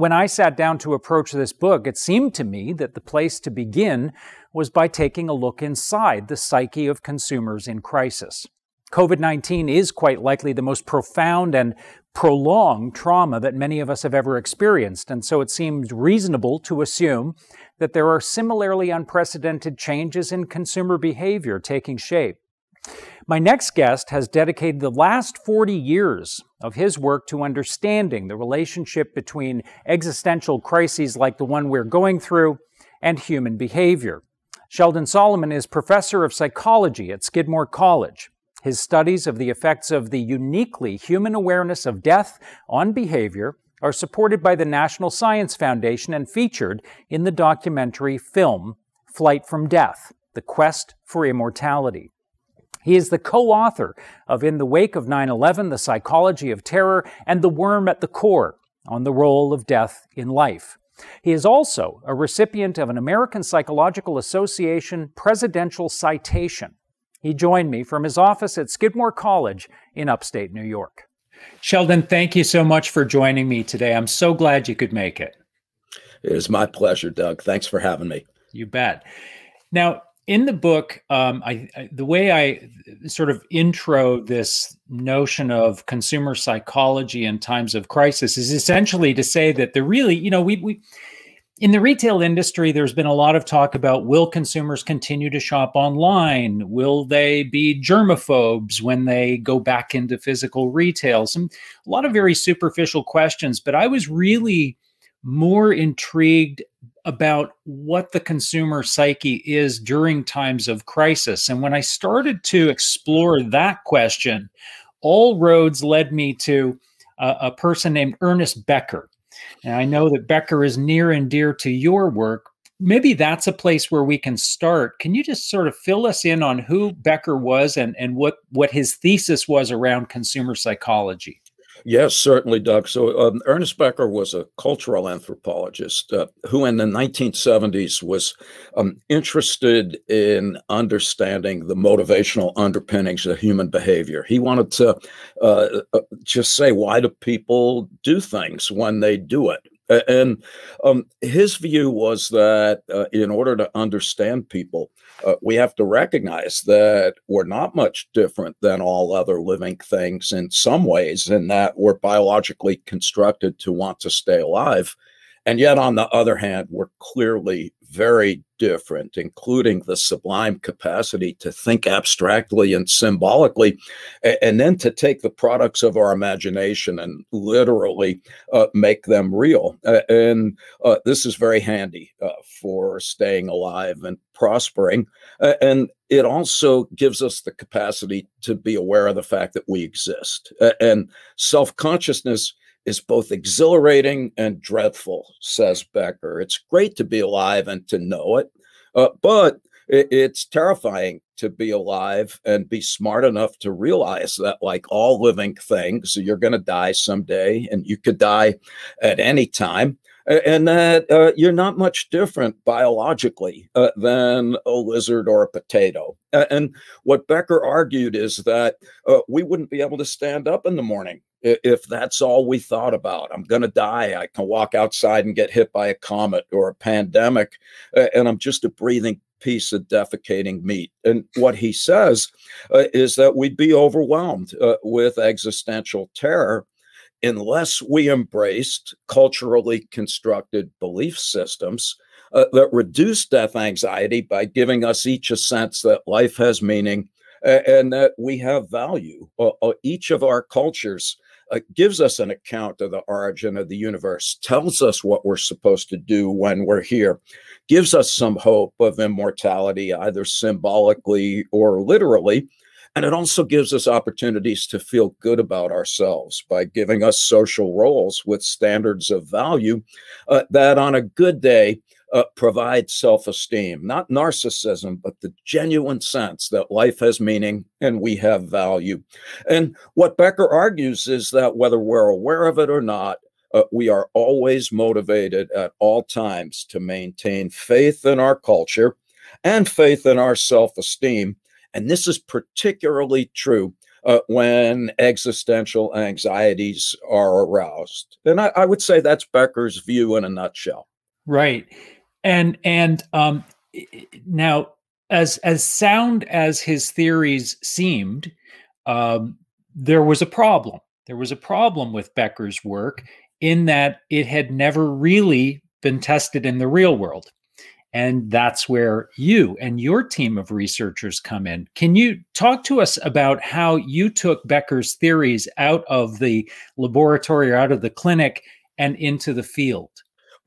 when I sat down to approach this book, it seemed to me that the place to begin was by taking a look inside the psyche of consumers in crisis. COVID 19 is quite likely the most profound and prolonged trauma that many of us have ever experienced, and so it seems reasonable to assume that there are similarly unprecedented changes in consumer behavior taking shape. My next guest has dedicated the last 40 years of his work to understanding the relationship between existential crises like the one we're going through and human behavior. Sheldon Solomon is professor of psychology at Skidmore College. His studies of the effects of the uniquely human awareness of death on behavior are supported by the National Science Foundation and featured in the documentary film Flight from Death The Quest for Immortality. He is the co-author of In the Wake of 9-11, The Psychology of Terror, and The Worm at the Core, on the role of death in life. He is also a recipient of an American Psychological Association Presidential Citation. He joined me from his office at Skidmore College in upstate New York. Sheldon, thank you so much for joining me today. I'm so glad you could make it. It is my pleasure, Doug. Thanks for having me. You bet. Now, in the book, um, I, I, the way I sort of intro this notion of consumer psychology in times of crisis is essentially to say that the really, you know, we, we in the retail industry, there's been a lot of talk about will consumers continue to shop online? Will they be germaphobes when they go back into physical retail? Some a lot of very superficial questions, but I was really more intrigued about what the consumer psyche is during times of crisis. And when I started to explore that question, all roads led me to a, a person named Ernest Becker. And I know that Becker is near and dear to your work. Maybe that's a place where we can start. Can you just sort of fill us in on who Becker was and, and what, what his thesis was around consumer psychology? Yes, certainly, Doug. So um, Ernest Becker was a cultural anthropologist uh, who, in the 1970s, was um, interested in understanding the motivational underpinnings of human behavior. He wanted to uh, uh just say, why do people do things when they do it? And um, his view was that uh, in order to understand people, uh, we have to recognize that we're not much different than all other living things in some ways, in that we're biologically constructed to want to stay alive. And yet, on the other hand, we're clearly very different, including the sublime capacity to think abstractly and symbolically, and then to take the products of our imagination and literally uh, make them real. Uh, and uh, this is very handy uh, for staying alive and prospering. and it also gives us the capacity to be aware of the fact that we exist. and self consciousness is both exhilarating and dreadful, says Becker. It's great to be alive and to know it, uh, but it, it's terrifying to be alive and be smart enough to realize that, like all living things, you're going to die someday and you could die at any time. And that uh, you're not much different biologically uh, than a lizard or a potato. And what Becker argued is that uh, we wouldn't be able to stand up in the morning if that's all we thought about i'm going to die i can walk outside and get hit by a comet or a pandemic uh, and i'm just a breathing piece of defecating meat and what he says uh, is that we'd be overwhelmed uh, with existential terror unless we embraced culturally constructed belief systems uh, that reduce death anxiety by giving us each a sense that life has meaning and that we have value. Uh, uh each of our cultures uh, gives us an account of the origin of the universe, tells us what we're supposed to do when we're here, gives us some hope of immortality, either symbolically or literally. And it also gives us opportunities to feel good about ourselves by giving us social roles with standards of value uh, that on a good day uh, provide self esteem, not narcissism, but the genuine sense that life has meaning and we have value. And what Becker argues is that whether we're aware of it or not, uh, we are always motivated at all times to maintain faith in our culture and faith in our self esteem. And this is particularly true uh, when existential anxieties are aroused. And I, I, would say that's Becker's view in a nutshell. Right and and um, now as as sound as his theories seemed, um, there was a problem. There was a problem with Becker's work in that it had never really been tested in the real world. And that's where you and your team of researchers come in. Can you talk to us about how you took Becker's theories out of the laboratory or out of the clinic and into the field?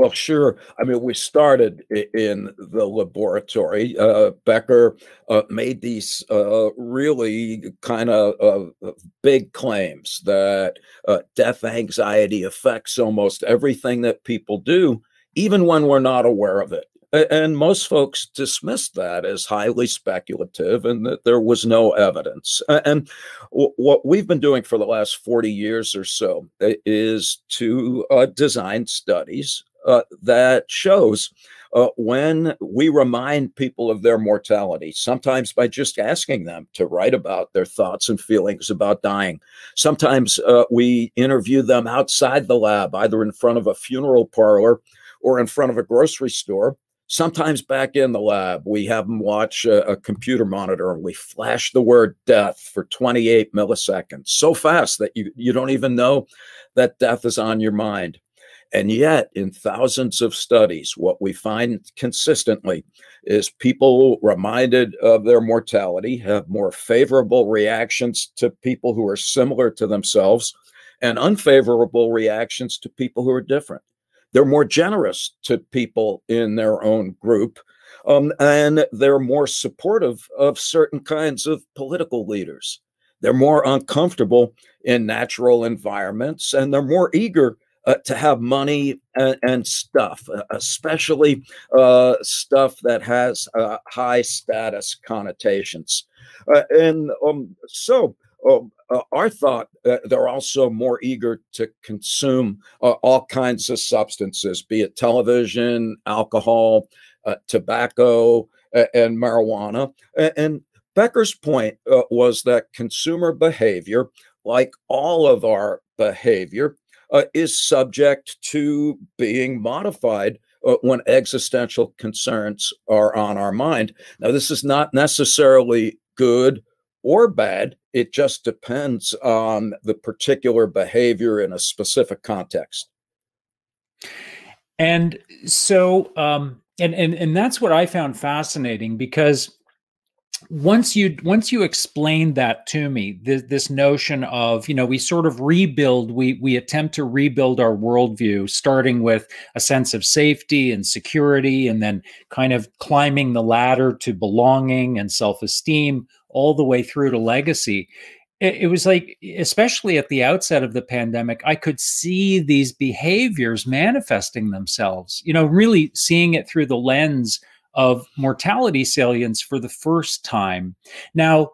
Well, sure. I mean, we started in the laboratory. Uh, Becker uh, made these uh, really kind of uh, uh, big claims that uh, death anxiety affects almost everything that people do, even when we're not aware of it. And most folks dismissed that as highly speculative and that there was no evidence. And what we've been doing for the last 40 years or so is to design studies uh, that shows uh, when we remind people of their mortality, sometimes by just asking them to write about their thoughts and feelings about dying. Sometimes uh, we interview them outside the lab, either in front of a funeral parlor or in front of a grocery store. Sometimes back in the lab, we have them watch a, a computer monitor and we flash the word death for 28 milliseconds, so fast that you, you don't even know that death is on your mind. And yet, in thousands of studies, what we find consistently is people reminded of their mortality have more favorable reactions to people who are similar to themselves and unfavorable reactions to people who are different. They're more generous to people in their own group, um, and they're more supportive of certain kinds of political leaders. They're more uncomfortable in natural environments, and they're more eager uh, to have money and, and stuff, uh, especially uh, stuff that has uh, high status connotations. Uh, and um, so I um, uh, our thought they're also more eager to consume all kinds of substances, be it television, alcohol, tobacco, and marijuana. And, and Becker's point was that consumer behavior, like all of our behavior, uh, is subject to being modified uh, when existential concerns are on our mind. Now, this is not necessarily good or bad. It just depends on the particular behavior in a specific context. And so, um, and and and that's what I found fascinating because once you once you explained that to me this, this notion of you know we sort of rebuild we we attempt to rebuild our worldview starting with a sense of safety and security and then kind of climbing the ladder to belonging and self-esteem all the way through to legacy it, it was like especially at the outset of the pandemic i could see these behaviors manifesting themselves you know really seeing it through the lens of mortality salience for the first time. Now,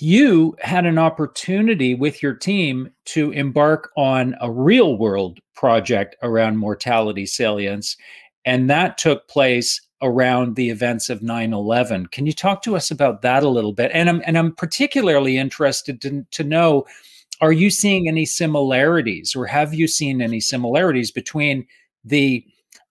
you had an opportunity with your team to embark on a real world project around mortality salience, and that took place around the events of 9-11 can you talk to us about that a little bit and i'm, and I'm particularly interested to, to know are you seeing any similarities or have you seen any similarities between the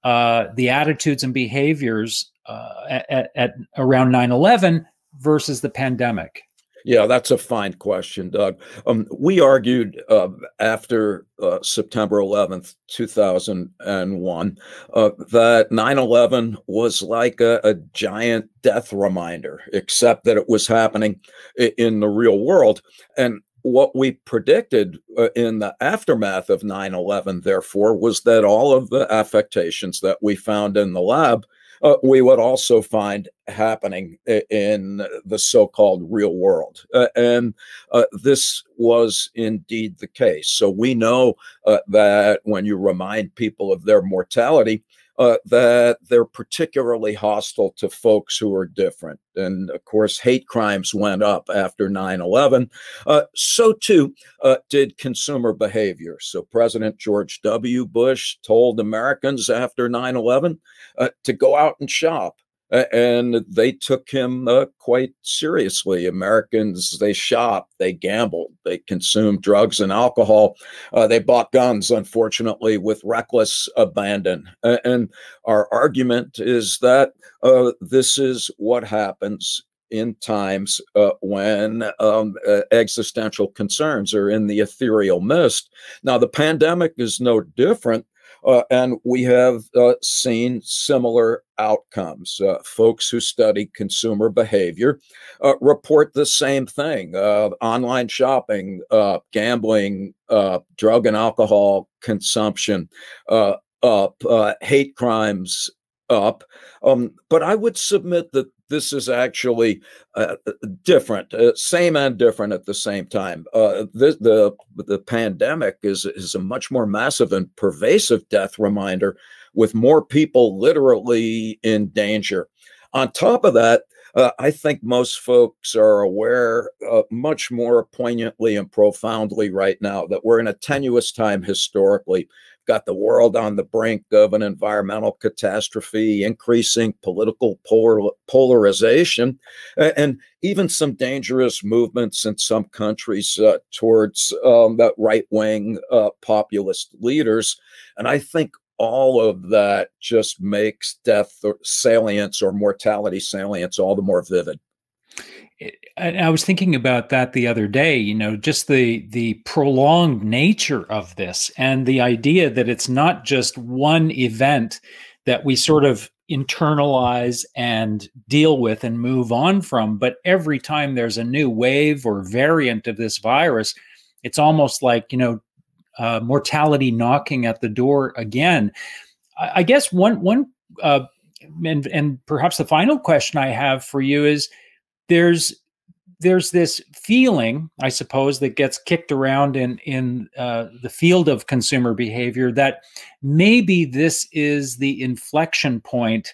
uh, the attitudes and behaviors uh, at, at, around 9-11 versus the pandemic yeah that's a fine question doug um, we argued uh, after uh, september 11th 2001 uh, that 9-11 was like a, a giant death reminder except that it was happening in the real world and what we predicted uh, in the aftermath of 9 11, therefore, was that all of the affectations that we found in the lab, uh, we would also find happening in the so called real world. Uh, and uh, this was indeed the case. So we know uh, that when you remind people of their mortality, uh, that they're particularly hostile to folks who are different. And of course, hate crimes went up after 9 11. Uh, so too uh, did consumer behavior. So President George W. Bush told Americans after 9 11 uh, to go out and shop. Uh, and they took him uh, quite seriously. Americans, they shopped, they gambled, they consumed drugs and alcohol, uh, they bought guns, unfortunately, with reckless abandon. and our argument is that uh, this is what happens in times uh, when um, uh, existential concerns are in the ethereal mist. Now, the pandemic is no different. Uh, and we have uh, seen similar outcomes. Uh, folks who study consumer behavior uh, report the same thing uh, online shopping, uh, gambling, drug and alcohol consumption up, hate crimes up. Um, but I would submit that this is actually uh, uh, different, uh, same and different at the same time. Uh, the, the the pandemic is is a much more massive and pervasive death reminder, with more people literally in danger. On top of that, uh, I think most folks are aware uh, much more poignantly and profoundly right now that we're in a tenuous time historically got the world on the brink of an environmental catastrophe, increasing political polarization, and even some dangerous movements in some countries uh, towards um, right wing uh, populist leaders. And I think all of that just makes death salience or mortality salience all the more vivid. I was thinking about that the other day, you know, just the the prolonged nature of this and the idea that it's not just one event that we sort of internalize and deal with and move on from, but every time there's a new wave or variant of this virus, it's almost like, you know, uh, mortality knocking at the door again. I, I guess one one uh, and and perhaps the final question I have for you is there's there's this feeling, I suppose, that gets kicked around in in uh, the field of consumer behavior that maybe this is the inflection point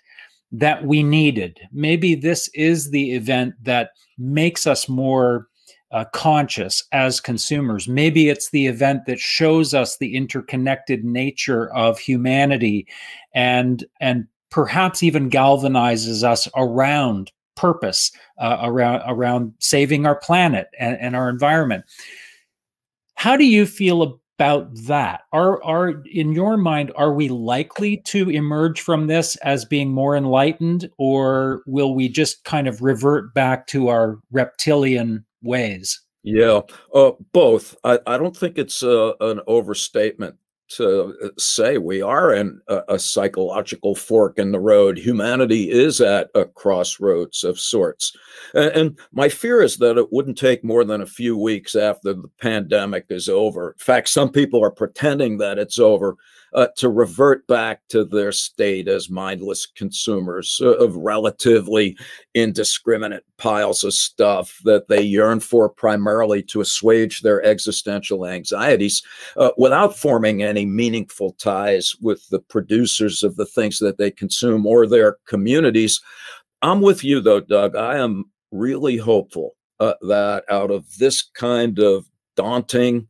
that we needed. Maybe this is the event that makes us more uh, conscious as consumers. Maybe it's the event that shows us the interconnected nature of humanity, and and perhaps even galvanizes us around purpose uh, around around saving our planet and, and our environment. How do you feel about that? Are are in your mind are we likely to emerge from this as being more enlightened, or will we just kind of revert back to our reptilian ways? Yeah, uh, both. I, I don't think it's uh, an overstatement to uh, say we are in a, a, psychological fork in the road. Humanity is at a crossroads of sorts. And, and, my fear is that it wouldn't take more than a few weeks after the pandemic is over. In fact, some people are pretending that it's over uh, to revert back to their state as mindless consumers uh, of relatively indiscriminate piles of stuff that they yearn for primarily to assuage their existential anxieties uh, without forming any meaningful ties with the producers of the things that they consume or their communities. I'm with you though, Doug. I am really hopeful uh, that out of this kind of daunting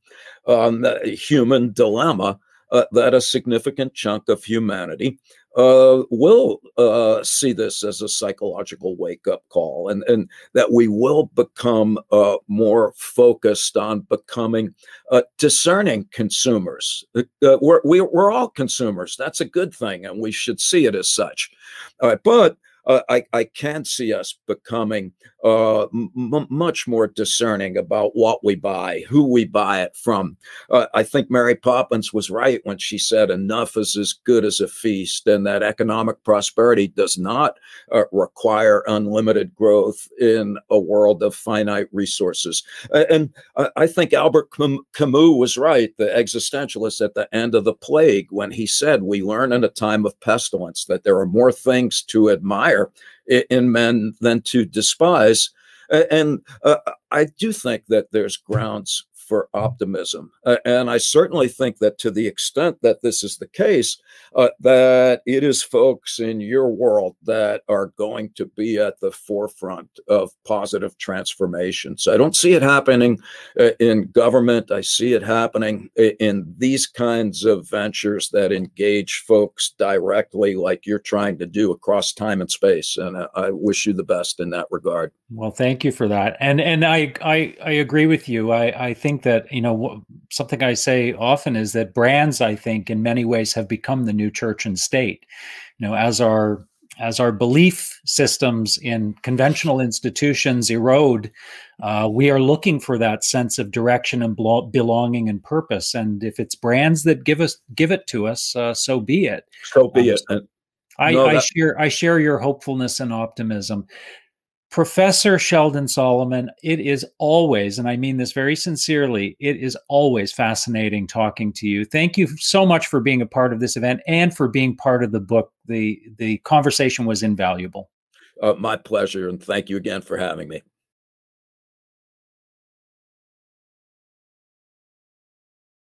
um, human dilemma, uh, that a significant chunk of humanity uh, will uh, see this as a psychological wake up call and, and that we will become uh, more focused on becoming uh, discerning consumers. Uh, we're, we, are we are all consumers. That's a good thing, and we should see it as such. but uh, I, I can see us becoming uh, much more discerning about what we buy, who we buy it from. Uh, I think Mary Poppins was right when she said, enough is as good as a feast, and that economic prosperity does not uh, require unlimited growth in a world of finite resources. and I think Albert Camus was right, the existentialist at the end of the plague, when he said, We learn in a time of pestilence that there are more things to admire in men than to despise. And uh, I do think that there's grounds for optimism. Uh, and I certainly think that to the extent that this is the case, uh, that it is folks in your world that are going to be at the forefront of positive transformations. I don't see it happening uh, in government. I see it happening uh, in these kinds of ventures that engage folks directly, like you're trying to do across time and space. And I wish you the best in that regard. Well, thank you for that. And and I I, I agree with you. I, I think that you know something I say often is that brands, I think, in many ways, have become the new church and state. You know, as our as our belief systems in conventional institutions erode, uh, we are looking for that sense of direction and belonging and purpose. And if it's brands that give us give it to us, uh, so be it. So be um, it. I, no, I, share I share your hopefulness and optimism. Professor Sheldon Solomon, it is always, and I mean this very sincerely, it is always fascinating talking to you. Thank you so much for being a part of this event and for being part of the book. The the conversation was invaluable. Uh, my pleasure, and thank you again for having me.